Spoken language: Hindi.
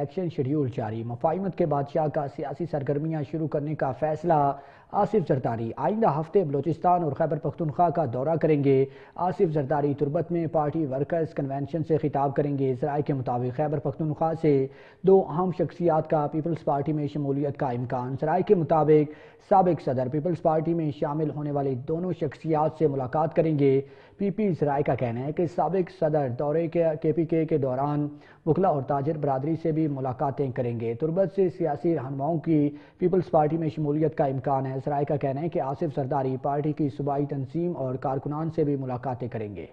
इलेक्शन शेड्यूल जारी मफाहमत के बादशाह का सियासी सरगर्मियाँ शुरू करने का फैसला आसिफ जरदारी आइंदा हफ्ते बलोचिस्तान और खैबर पख्तनख्वा का दौरा करेंगे आसिफ जरदारी तुरबत में पार्टी वर्कर्स कन्वेंशन से खिताब करेंगे जराये के मुताबिक खैबर पख्तनख्वा से दो अहम शख्सियात का पीपल्स पार्टी में शमूलियत का इम्कान जराये के मुताबिक सबक सदर पीपल्स पार्टी में शामिल होने वाली दोनों शख्सियात से मुलाकात करेंगे पीपी इसराय का कहना है कि सबक सदर दौरे के के पी के के दौरान बुखला और ताजर बरदरी से भी मुलाकातें करेंगे तुरबत से सियासी रहनुमाओं की पीपल्स पार्टी में शमूलियत का इम्कान है सराय का कहना है कि आसिफ सरदारी पार्टी की सूबाई तनसीम और कारकुनान से भी मुलाकातें करेंगे